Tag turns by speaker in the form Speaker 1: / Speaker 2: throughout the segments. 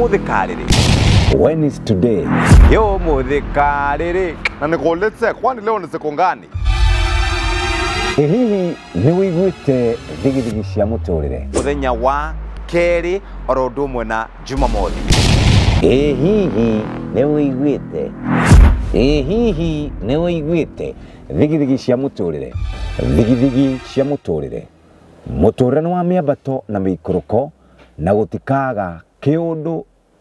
Speaker 1: muthikariri when is today yo muthikariri na nikulitse kwani leo ni siku ngani hihi nä wä iguä te thigithigi cia må tå rä re må thenya wa kerä oro å ndå å mwe na juma ä hihi nä wä te hihi nä te thigithigi cia må tå rä re thigithigi cia må tå rä re må tå rä wa mä ambato na mä ikå rå ko na gå tikaga kä å ndå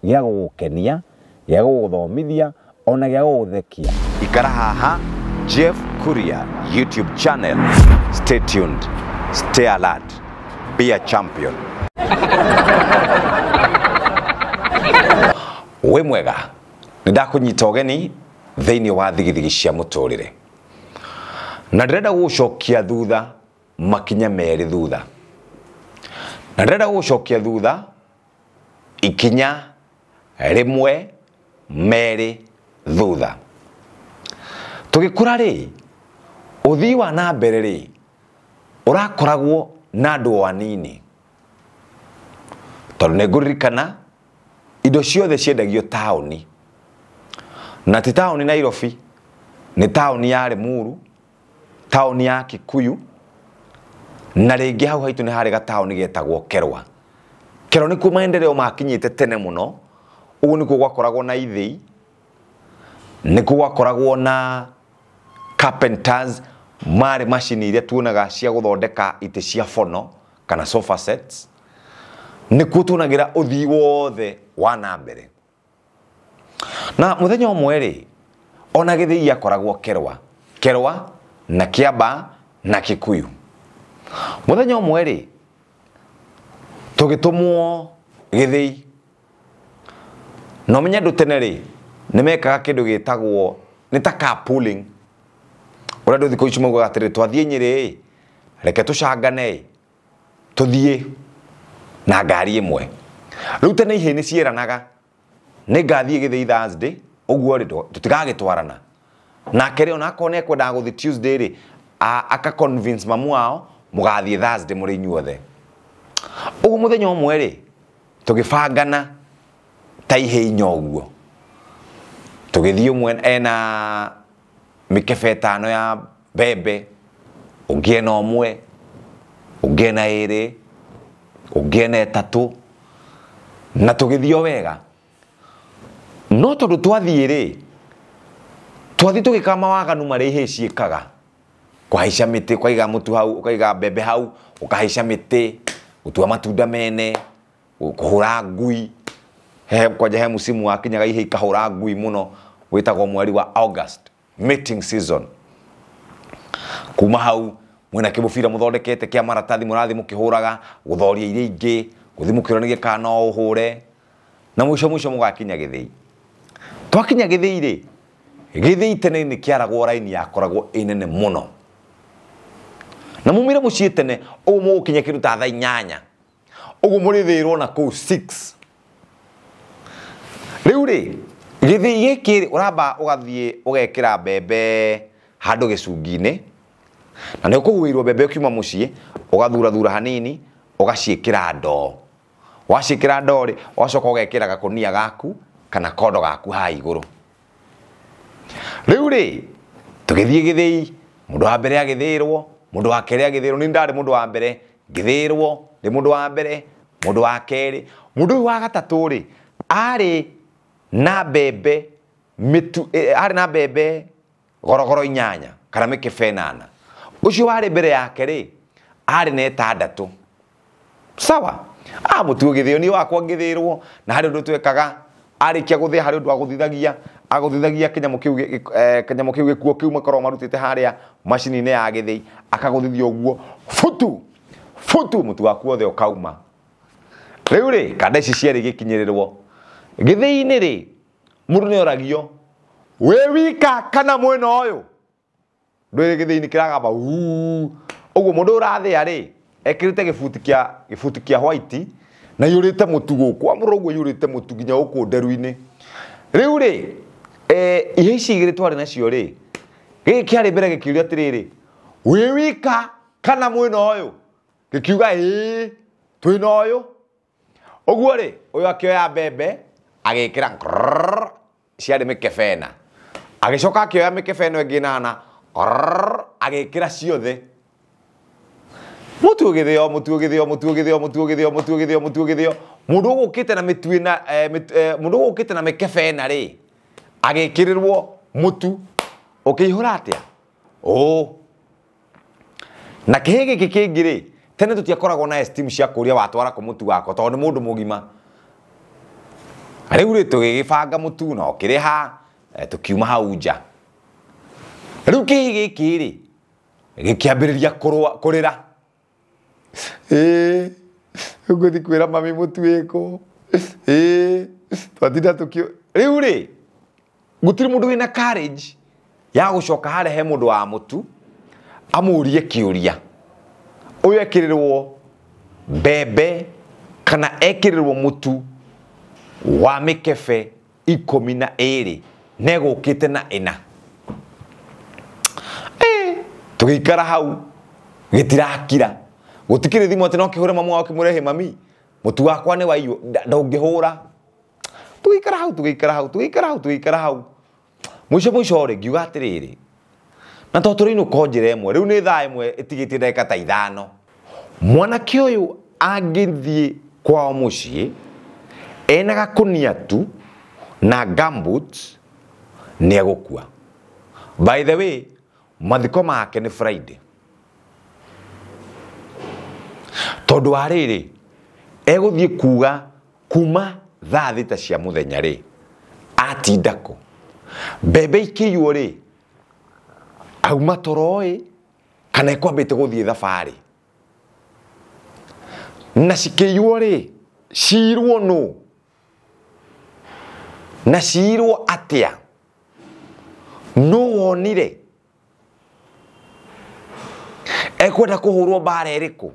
Speaker 1: gä a gå gå kenia gä a gå gå thomithia ona gä a gå gå thekia ikara haha jeff kuria youtube channel stay tuned stay alert be a champion wä mwega nä ndakå nyita å geni thä inä wa thigithigi cia må tå rä re na renda gå cokia thutha makinya merä thutha na ndärenda gå cokia thutha ikinya rimwe meri thutha tugikura ri uthii wa na mbere ri urakoragwo na andu oanini tondå nä ngå indo ciothe ciendagio taåni na ti taåni nairobi nä taåni ya remuru taåni ya kikuyu na rä ngä hau haitå nä harä gataåni getagwo kerwa kero nä kuo o makinyä te tene må no å guo nä kuo gwakoragwo na ithä nä kuo gwakoragwo na carpenters marä macini iria tuonaga cia gå thondeka itä cia bono kana sofa sets nä kuo tuonagä ra å thii wothe wa na mbere na må thenya å mwerä ona gä thä akoragwo kerwa kerwa na kä amba na kä kuyu må thenya å mwerä tugitumwo githii no menya ndu tene ri ni mekaga kindu gitagwo ni ta carpooling uria ndu thiku ici maugaga atiri twathie nyiri reke tucangane tuthie na ngari imwe riu tene ihĩ nĩ ciĩranaga nĩ ngathiĩ gĩthĩi thursday ũguo rĩ tũtigagĩtwarana nake rĩ onakorwo nĩ ekwendaga guthi tuesday ri akaconvince mamu wao mugathie thursday muri inyuothe ugu muthenya umwe ri tugibangana ta ihe inya uguo tugithii umwe ena mikebe tano ya bebe ungi ena omwe ungi ena iri ungi ena etatu na tugithii o wega no tondu twathii ri twathii tugikama mawaganu maria ihe ciikaga kwahaica miti kwaiga mutu hau ukaiga bebe hau ukahaica miti gutua matunda mene kuhura ngui he kwanja he musimu wakinyaga ihe ikahura ngui muno witagwo mweri wa August meeting season kuma hau mwina kibufira muthondekete kia maratathi murathi mukihuraga guthoria iria ingi guthi mukironige kana no uhure na mwisho mwisho mugakinya githii twakinya githii ri githii tene ni kiaragwo raini yakoragwo inene muno na mumire mucii tene ugu mugukinya å ta må rä ugu rwo na kuu riu å ramba å gathiä å gekä ugekira mbembe handu cungi-inä na nä å kå huä irwo mbembe å kiuma må ciä å gathurathura hanini å gaciä ra ndoo waciä kä ra ndoo rä wacoka å gekä kå nia gaku kana kondo gaku ha igå rå rä u rä tå gä thiä gä thä i må ndå wa mbere agä thä rwo mundu wa kerä agä ni rwo mundu ndarä må ndå wa mbere ngä thä rwo rä må ndå wa mbere må ndå wa kerä må ndå å yå wa gatatå rä arä na bebe mitu ari na mbembe gorogoro inyanya kana mä fenana enana å cio warä mbere yake rä arä na tandatu sawa amå ah, tu å gä thä wakwa ngä thä rwo na harä å ndå twekaga arä kia gå thä harä å ndå thithagia agutithagia kinyamu kiu eh, kinyamu kiu gikuo kiu makorwo marutite haria macini-inĩ ya gĩthĩ akaguthithia ũguo futu butu mũtu waku wothe ũkauma rĩu rĩ kada ici cierĩ gĩkinyĩrĩrwo gĩthĩ-inĩ rĩ mũndũ nĩ oragio wĩ wika kana mwena ũyũ ndwĩ gĩthĩ-inĩ kĩragamba uu ũguo mũndũ ũrathĩa rĩ ekĩrĩte gĩbuti kĩa gĩbuti kĩa white na yurĩte mũtu gũkũ amũra ũguo yurĩte mũtu nginya gũkũ nderu-inĩ rĩu rĩ iria ici igä rä twarä nacio rä gä kä arä mbere gä kä rio atä rä rä wä wika kana mwä na å yå gä kiuga ä twä na å yå å guo rä å yå akä oya mbembe agä kä ra ciarä mä kebena agä coka akä oya mä kebena ä ngä nana agä kä ra ciothe må tu å gä thä o må tu å gä thä o må tu å gä thä o må tu å gä thä o må tu å gä thä o må tu å gä thä o må ndå å gå kä te na mä tuä na må ndå å gå kä te na mä kebena rä agäkärärwo må tu å kä ihå ra atä a å na kä hä gä kä kä ngä rä tene tå tiakoragwo na estimu cia kå ria watwara kå må tu wako tondå nä må ndå må gima rä u rä tå gä gä banga må tu na å kä rä ha tå kiuma hau nja rä u kä hä gä kä rä gä kä ambä rä ria kå rä ra ä ngå thikwä ra mami må tu ä kå ä twatinda tå gutiri mundu wina courage ya gucoka he mundu wa mutu amurie kiuria uyu ekirirwo mbembe kana ekirirwo mutu wa mikebe ikumi na iri na igukite na ina e, ikara hau gitirakira gutikiri thimu ati no kihure mamu wao kimurehe mami mutu wakwa ni waiywo ndungihura tugiikara hau tugiikara hau tugiikara hau tugiikara hau mwisho muico rä ngiuga atä na to tå rä ra ä mwe rä u nä thaa ä mwe ä tigä ndagä ta ithano mwanake å yå angä thiä kwao må ciä enaga kå tu na gambut nä egå kua by the way mathiko make nä friday tondå wa rä rä egå thiä kuga kuma thaa ta cia må thenya rä atindakå mbembe ikä rĩ auma toroĩ kana ĩkwambĩte gũthiĩ thabarĩ na cikĩiywo rä cirwo nå na atä a nå wonire ekwenda rwo mbara kå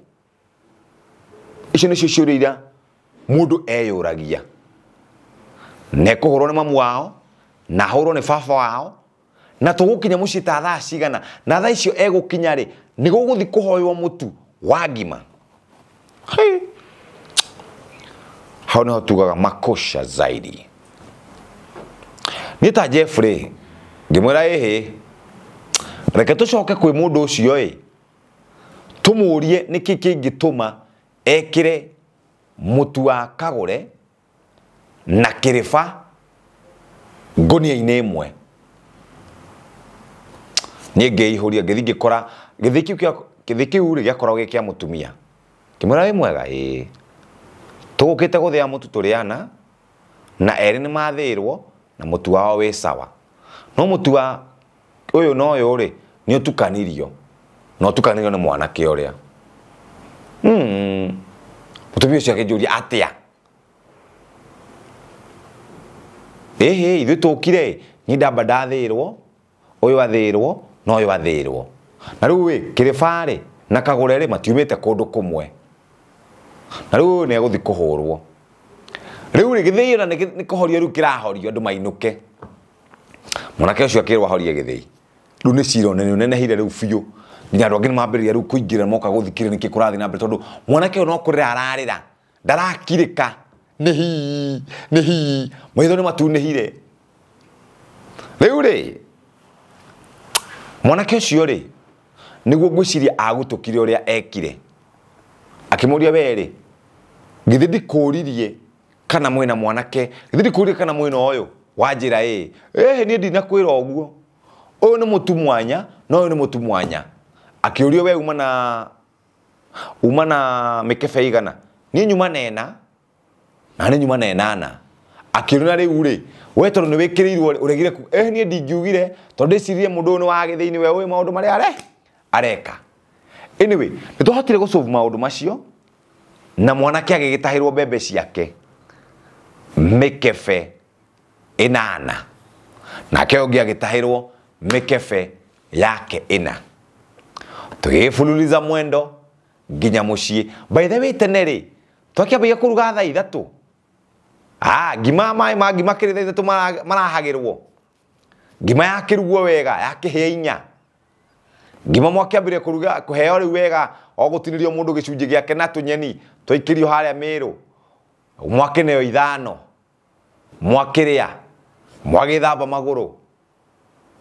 Speaker 1: icio ira må ndå eyå ragia na rwo nä mamu wao na hurwo nä baba wao na tå gå kinya må ciä ta thaa cigana na thaa icio egå kinya rä nä gå gå thiä kå hoywo må tu wa ngima hey. hau nä hotugaga tugaga makosha zaidi niä ta jeffrey ngä mwä ra ähä reke tå coke kwä må ndå å cio ä tå må rie nä kä kä ngä tå ma ekä re må tu wa kagå re na kä rä ba ngonia inemwe nie ngeihuria ngä thi ngä kora gä thä kä u rä gä akoragwo gä kä a må tumia kä mwä ra wä mwega ä tå gå kä te gå thä a må tu tå rä ana na erä nä mathä rwo na må tu wao wä sawa no må wa å yå yo å yå rä nä å tukanirio na å tukanirio nä mwanake å rä a må hmm. tumia å cio akä njå ria atä a hihi ithuĩ tũkire niĩ ndamba ndathĩĩrwo ũyũ athĩĩrwo na athä rwo na rĩu ĩ kĩrĩbarĩ na kagũre-rĩ matiumĩte kũndũ kũmwe na rĩu ũyũ nĩegũthiĩ kũhũrwo rĩu rĩ gĩthĩi ona nĩ kũhorio rĩu kĩrahorio andũ mainũke mwanake ũcio rwo ahorie gĩthĩi rĩu nĩ cira nĩ ũnenehire rĩu biũ nginya andũ angĩ nĩmambĩrĩria rĩu kũingĩra moka gũthikĩrĩria nĩkĩ kũrathiĩ na mbere tondũ mwanake ũyũ no kũrĩra ararĩra ndarakirĩka nihi nihi maitho ni matunihire riu ri mwanake ucio ri niguo ngwiciria agutukire uria ekire akimuria weri ngithi ndikuririe kana mwina mwanake ngithi ndikuririe kana mwina uyu wanjira ĩ ĩhĩ niĩ ndinakwĩra ũguo ũyũ ni mũtu mwanya na ũyũ ni mũtu mwanya akĩũrio we uma na uma na mĩkebe igana niĩ nyuma nena na nä nyuma na enana akiruna ri rä we toro ni wä kä rä ku eh, ni ndingiugire tondå ndä ciririe må ndå å yå nä wagä we å mari are areka anyway nä twahotire go solve ndå macio na mwana agä agigitahirwo bebe rwo mbembe ciake mä kebe ĩnana nake ũngĩ agĩtahĩrwo mĩkebe yake ĩna tũgĩbululiza mwendo nginya mũciĩ by the way tene rĩ twakĩambĩria kũruga thaa ithatũ ah ngima maä mangä makä rä tha ithatå marahagä rwo ngima yakä rugwo wega yakä hä inya ngima mwakä ambä rä kuruga kå heo rä u wega o gå tinä rio må ndå gä cunjä gä ake na tå nyeni twaikä rio harä a mä rå mwakä neo ithano mwakä rä a mwagä thamba magå rå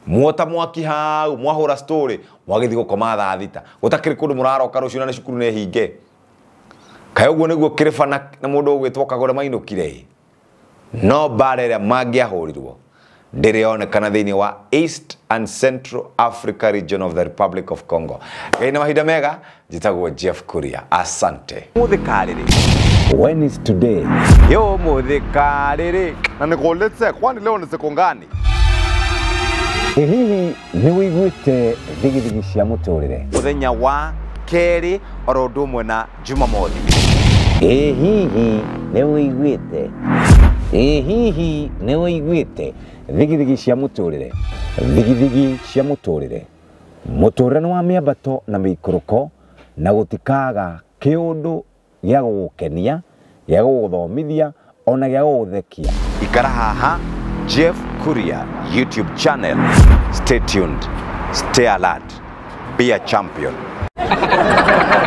Speaker 1: muota mwaki hau mwahura story mwagithii gukoma thaa thita gutakiri kundu muraroka rucio na ni cukuru ne hinge kayo guo niguo kiribana na mundu ugwitwo kagore mainukire no mbara ä mangĩahũrirwo ndĩrĩ yonekana thĩinĩ wa East and Central Africa region of the Republic of Congo. Ngai na mahinda mega njĩtagwo Jeff Kuria. Asante. Mũthĩ karĩrĩ. When is today? Yo mũthĩ karĩrĩ. Na te kwani leo nĩ siku nä Ĩ iguä te thigithigi cia må thenya wa kerä oro å ũmwe na Jumamothi. Ĩ hihi nĩwĩiguĩte ĩ hihi iguä te thigithigi cia re thigithigi cia mũtũrĩre mũtũrĩre nĩ wa ambato na ko na gũtikaga gä a gå gå gũgũthomithia ona gĩa gũgũthekia ikara haha jeff kuria youtube channel stay tuned stay alert be a champion